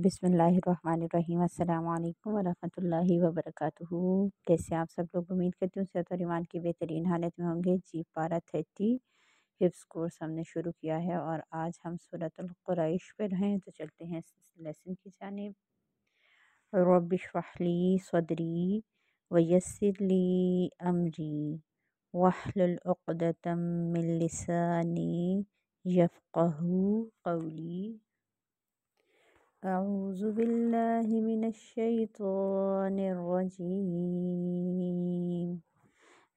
बिसमीम् अल्लाम वरहमल वबरक कैसे आप सब लोग उम्मीद करती हूँ सेहत और ईमान की बेहतरीन हालत में होंगे जी पारा थर्टी हिप्स कोर्स हमने शुरू किया है और आज हम सूरतलक्रैश पर हैं तो चलते हैं लेसन की जानब रबिशली सदरी वयसली अमरी वाहलतम मिलसानी यफ़ू कौली أعوذ بالله من الشيطان الرجيم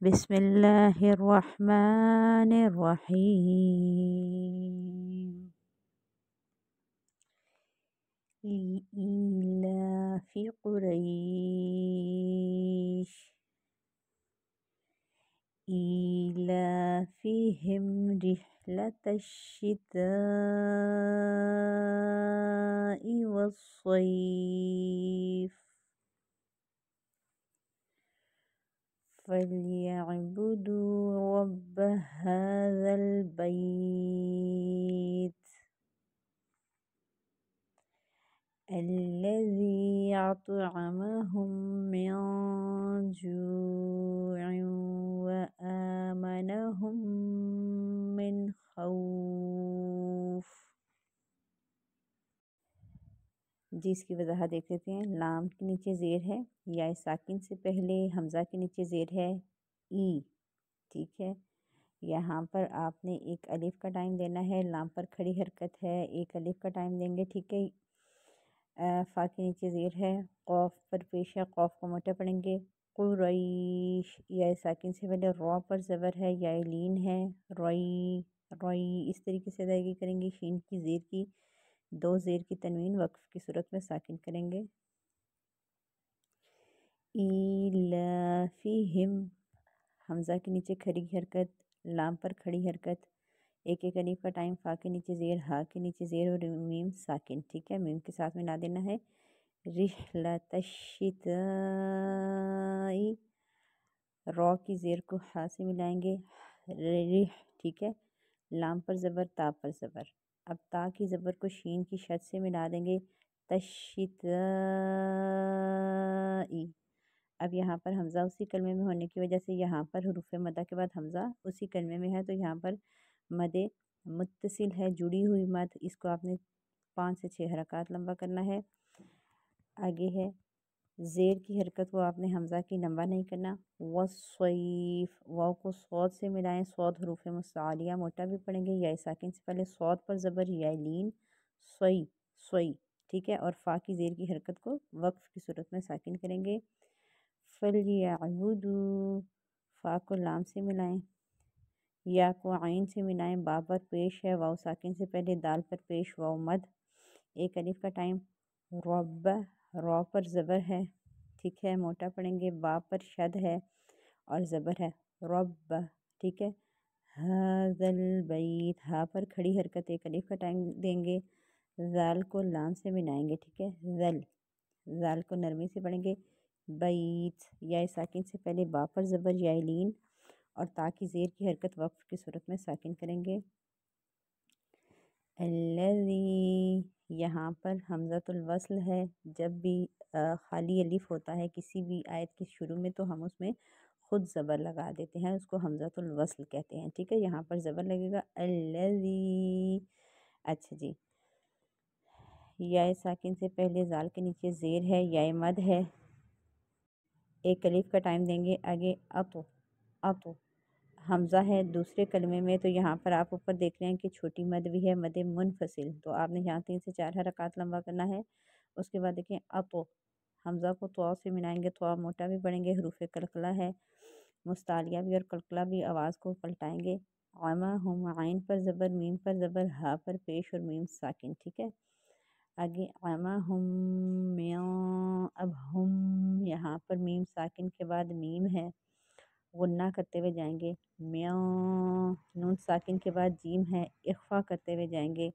بسم الله الرحمن الرحيم في قريش فيهم رحلة الشتاء الصيف فليعبدوا رب هذا البيت الذي أطعمهم من जिसकी वजाहत देख लेते हैं लाम के नीचे ज़ेर है या साकिन से पहले हमज़ा के नीचे ज़ेर है ई ठीक है यहाँ पर आपने एक अलिफ़ का टाइम देना है लाम पर खड़ी हरकत है एक अलिफ़ का टाइम देंगे ठीक है फ़ा के नीचे ज़ेर है कौफ पर पेश है कौफ़ को मोटा पड़ेंगे कुरईश या साकिन से पहले रॉ पर ज़बर है या लीन है रोई रोई इस तरीके से अदायगी करेंगे शीन की ज़ेर की दो ज़ेर की तनवीन वक्फ़ की सूरत में साकिन करेंगे हिम हमज़ा के नीचे खड़ी हरकत लाम पर खड़ी हरकत एक एक अलीफ का टाइम फ़ा के नीचे ज़ेर हा के नीचे ज़ेर और मीम साकिन ठीक है मीम के साथ में ना देना है रिहलातशिताई रॉ की ज़ेर को हा से मिलाएंगे रिह ठीक है लाम पर ज़बर ताप पर ज़बर अब ता की ज़बर को शीन की शद से मिला देंगे तशित अब यहाँ पर हमज़ा उसी कलमे में होने की वजह से यहाँ पर हरूफ मदा के बाद हमज़ा उसी कलमे में है तो यहाँ पर मदे मुतसिल है जुड़ी हुई मद इसको आपने पाँच से छः हरकत लंबा करना है आगे है ज़ेर की हरकत को आपने हमज़ा की लंबा नहीं करना वसीफ़ वाओ को सौद से मिलाएं सौद हरूफ मसालिया मोटा भी पड़ेंगे या साकिन से पहले सौद पर ज़बर या लीन सोई सोई ठीक है और फ़ा की ज़ेर की हरकत को वक्फ़ की सूरत में साकिन करेंगे फल याबुदू फ़ा को लाम से मिलाएं या को आइन से मिलाएं बा पर पेश है वाव साकिन से पहले दाल पर पेश वाओ मद एक अलिफ का टाइम रब रॉ पर ज़बर है ठीक है मोटा पढ़ेंगे बा पर शद है और ज़बर है रब ठीक है हाजल बैत हा पर खड़ी हरकत एक अलीफ का देंगे जाल को लाम से मिलाएंगे ठीक है जल जाल को नरमी से पढ़ेंगे बैत या साकिन से पहले बा पर ज़बर या लीन और ताकि ज़ेर की हरकत वक्फ की सूरत में साकिन करेंगे अल्लज़ी यहाँ पर हमज़तुल है जब भी खाली अलिफ़ होता है किसी भी आयत के शुरू में तो हम उसमें ख़ुद ज़बर लगा देते हैं उसको हमज़तुल कहते हैं ठीक है यहाँ पर ज़बर लगेगा अल्लज़ी अच्छा जी या साकिन से पहले जाल के नीचे ज़ेर है या मद है एक अलीफ का टाइम देंगे आगे अतो अतो हमज़ा है दूसरे कलमे में तो यहाँ पर आप ऊपर देख रहे हैं कि छोटी मद भी है मद मुनफसिल तो आपने यहाँ तीन से चार हरकत लंबा करना है उसके बाद देखें अपो हमज़ा को तो से मिलाएंगे तो मोटा भी बढ़ेंगे हरूफ कलकला है मुस्तालिया भी और कलकला भी आवाज़ को पलटाएँगे आमा हम आइन पर ज़बर मीम पर ज़बर हा पर पेश और मीम साकिन ठीक है आगे आमा हम अब हम यहाँ पर मीम साकिन के बाद मीम है ना करते हुए जाएंगे म्याँ नून साकिन के बाद जीम है इख्फा करते हुए जाएंगे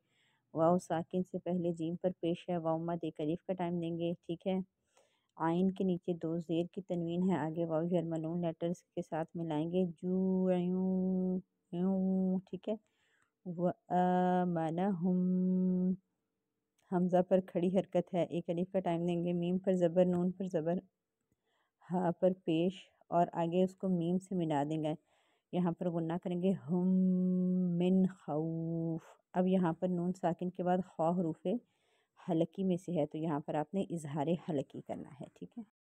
वाओ साकिन से पहले जीम पर पेश है वाउमा दे करीफ का टाइम देंगे ठीक है आइन के नीचे दो जेर की तनवीन है आगे वाओ जर्मलून लेटर्स के साथ मिलाएंगे जू ठीक है माना हम हमज़ा पर खड़ी हरकत है एक अलीफ का टाइम देंगे मीम पर ज़बर नून पर ज़बर हा पर पेश और आगे उसको मीम से मिला देंगे यहाँ पर गुना करेंगे हम मिन खौफ अब यहाँ पर नून साकिन के बाद खौ हरूफ हलकी में से है तो यहाँ पर आपने इजहार हलकी करना है ठीक है